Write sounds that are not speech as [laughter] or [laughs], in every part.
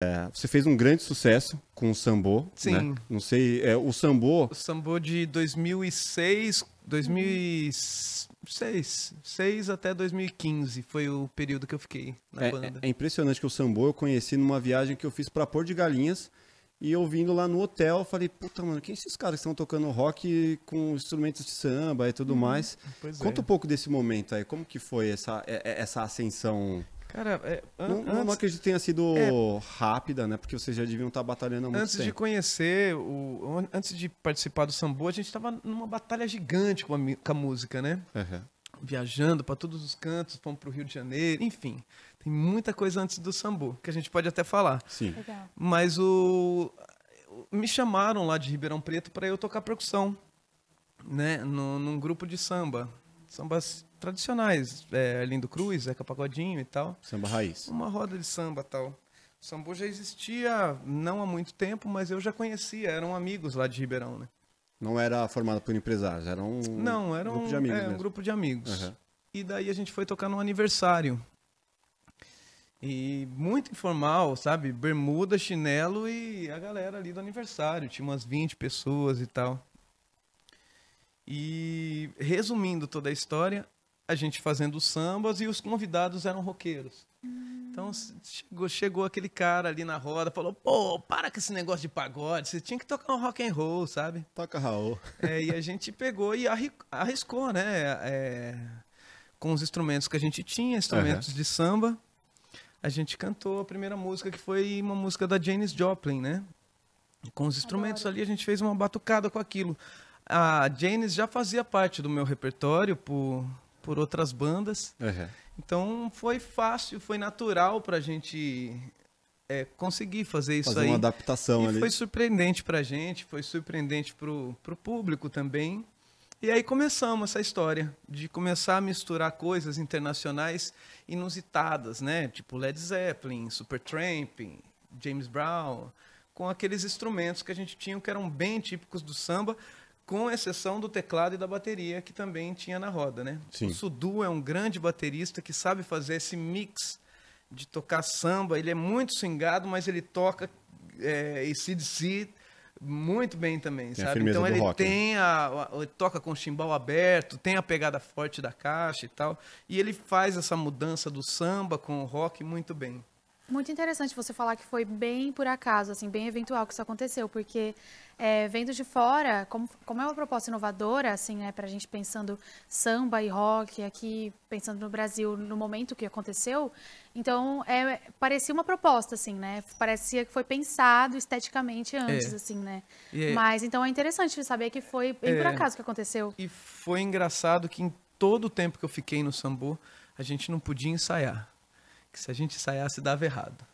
É, você fez um grande sucesso com o Sambo. Né? Sim. Né? Não sei, é, o Sambo. O Sambo de 2006, 2006 6 até 2015 foi o período que eu fiquei na é, banda. É, é impressionante que o Sambo eu conheci numa viagem que eu fiz para Pôr de Galinhas. E eu vindo lá no hotel, falei, puta, mano, quem são é esses caras que estão tocando rock com instrumentos de samba e tudo uhum, mais? Conta é. um pouco desse momento aí, como que foi essa, essa ascensão Cara, é, an não, antes... não, acredito que tenha sido é... rápida, né? Porque vocês já deviam estar batalhando há muito antes tempo. de conhecer, o, antes de participar do Sambo, a gente estava numa batalha gigante com a, com a música, né? Uhum. Viajando para todos os cantos, fomos para o Rio de Janeiro, enfim. Tem muita coisa antes do Sambo, que a gente pode até falar. Sim. Legal. Mas o... me chamaram lá de Ribeirão Preto para eu tocar percussão, né? No, num grupo de samba. Samba tradicionais, é, Lindo Cruz, Zeca Pagodinho e tal. Samba raiz. Uma roda de samba tal. O sambu já existia não há muito tempo, mas eu já conhecia, eram amigos lá de Ribeirão, né? Não era formado por empresários, era um Não, era um, é, grupo de amigos. É, um grupo de amigos. Uhum. E daí a gente foi tocar num aniversário. E muito informal, sabe? Bermuda, chinelo e a galera ali do aniversário. Tinha umas 20 pessoas e tal. E resumindo toda a história, a gente fazendo sambas e os convidados eram roqueiros. Hum. Então chegou, chegou, aquele cara ali na roda, falou: "Pô, para com esse negócio de pagode, você tinha que tocar um rock and roll, sabe?" Toca Raul. É, e a gente pegou e arriscou, né? É, com os instrumentos que a gente tinha, instrumentos uhum. de samba, a gente cantou a primeira música que foi uma música da Janis Joplin, né? Com os instrumentos Adoro. ali a gente fez uma batucada com aquilo. A Janis já fazia parte do meu repertório por por outras bandas. Uhum. Então foi fácil, foi natural para a gente é, conseguir fazer isso fazer aí. Fazer uma adaptação e ali. Foi surpreendente para a gente, foi surpreendente para o público também. E aí começamos essa história de começar a misturar coisas internacionais inusitadas, né? Tipo Led Zeppelin, Supertramp, James Brown, com aqueles instrumentos que a gente tinha que eram bem típicos do samba, com exceção do teclado e da bateria que também tinha na roda, né? Sim. O Sudu é um grande baterista que sabe fazer esse mix de tocar samba. Ele é muito swingado, mas ele toca é, ACDC muito bem também, tem sabe? Então ele rock, né? tem a, a ele toca com o chimbal aberto, tem a pegada forte da caixa e tal, e ele faz essa mudança do samba com o rock muito bem. Muito interessante você falar que foi bem por acaso, assim, bem eventual que isso aconteceu, porque é, vendo de fora, como, como é uma proposta inovadora, assim, né, para a gente pensando samba e rock aqui, pensando no Brasil no momento que aconteceu, então é, parecia uma proposta, assim, né, parecia que foi pensado esteticamente antes, é. assim, né. É Mas então é interessante saber que foi bem por é. acaso que aconteceu. E foi engraçado que em todo o tempo que eu fiquei no Sambu, a gente não podia ensaiar que se a gente ensaiasse dava errado.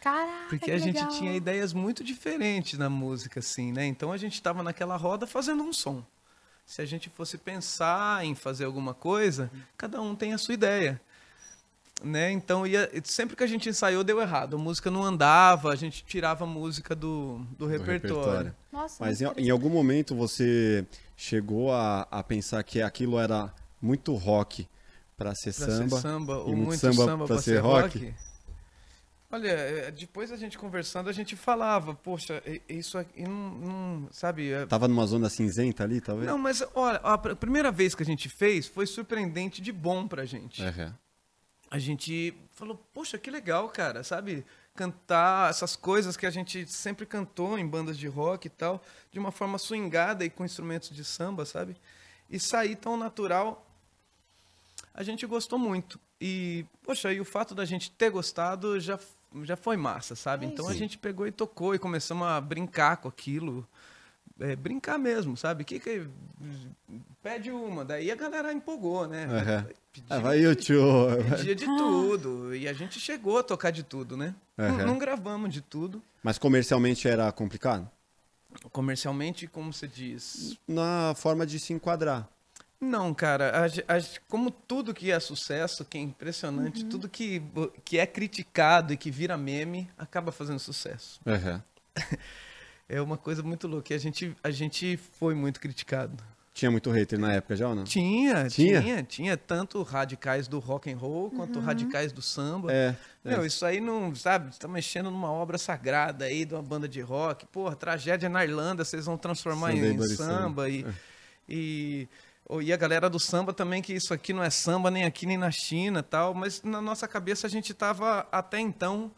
Caraca, Porque a gente legal. tinha ideias muito diferentes na música, assim, né? Então a gente estava naquela roda fazendo um som. Se a gente fosse pensar em fazer alguma coisa, cada um tem a sua ideia. Né? Então ia, sempre que a gente ensaiou deu errado, a música não andava, a gente tirava a música do, do, do repertório. repertório. Nossa, Mas em, em, algum momento você chegou a, a pensar que aquilo era muito rock, para ser, ser, samba, ou muito samba, samba para ser, ser rock. rock. Olha, é, depois a gente conversando, a gente falava, poxa, isso aqui não, não sabe? É... Tava numa zona cinzenta ali, talvez? Não, mas olha, a primeira vez que a gente fez foi surpreendente de bom pra gente. Uhum. A gente falou, poxa, que legal, cara, sabe? Cantar essas coisas que a gente sempre cantou em bandas de rock e tal, de uma forma swingada e com instrumentos de samba, sabe? E sair tão natural a gente gostou muito. E, poxa, e o fato da gente ter gostado já, já foi massa, sabe? É então a gente pegou e tocou e começamos a brincar com aquilo. É, brincar mesmo, sabe? Que, que pede uma, daí a galera empolgou, né? Uhum. Pedia, ah, vai o Pedia de [laughs] ah. tudo e a gente chegou a tocar de tudo, né? Uhum. Não, não, gravamos de tudo. Mas comercialmente era complicado. Comercialmente, como você diz? Na forma de se enquadrar. Não, cara, as, as, como tudo que é sucesso, que é impressionante, uhum. tudo que, que é criticado e que vira meme, acaba fazendo sucesso. Uhum. [laughs] É uma coisa muito louca. E a gente, a gente foi muito criticado. Tinha muito hater na época já ou não? Tinha, tinha, tinha. tinha tanto radicais do rock and roll quanto uhum. radicais do samba. É, é. Meu, é. isso aí não, sabe, tá mexendo numa obra sagrada aí de uma banda de rock. Porra, tragédia na Irlanda, vocês vão transformar em, em samba, samba. e, é. e e a galera do samba também, que isso aqui não é samba, nem aqui, nem na China tal. Mas na nossa cabeça a gente estava, até então,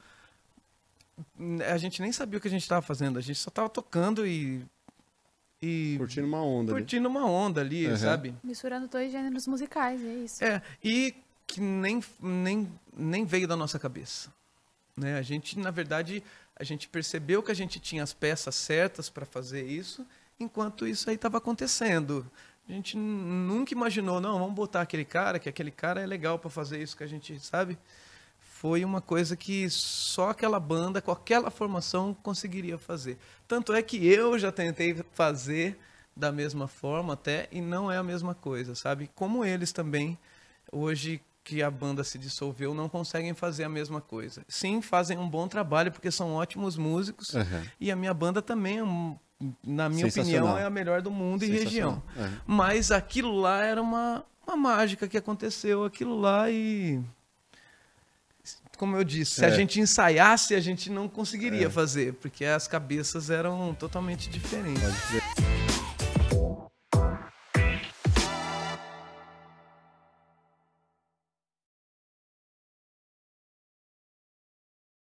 a gente nem sabia o que a gente estava fazendo. A gente só estava tocando e, e... Curtindo uma onda Curtindo ali. uma onda ali, uhum. sabe? Misturando dois gêneros musicais, é isso. É, e que nem, nem, nem veio da nossa cabeça. Né? A gente, na verdade, a gente percebeu que a gente tinha as peças certas para fazer isso, enquanto isso aí estava acontecendo. A gente nunca imaginou, não, vamos botar aquele cara, que aquele cara é legal para fazer isso que a gente sabe. Foi uma coisa que só aquela banda, com aquela formação, conseguiria fazer. Tanto é que eu já tentei fazer da mesma forma até, e não é a mesma coisa, sabe? Como eles também, hoje que a banda se dissolveu, não conseguem fazer a mesma coisa. Sim, fazem um bom trabalho, porque são ótimos músicos, uhum. e a minha banda também é um na minha opinião, é a melhor do mundo e região. É. Mas aquilo lá era uma, uma mágica que aconteceu, aquilo lá e. Como eu disse, se é. a gente ensaiasse, a gente não conseguiria é. fazer, porque as cabeças eram totalmente diferentes.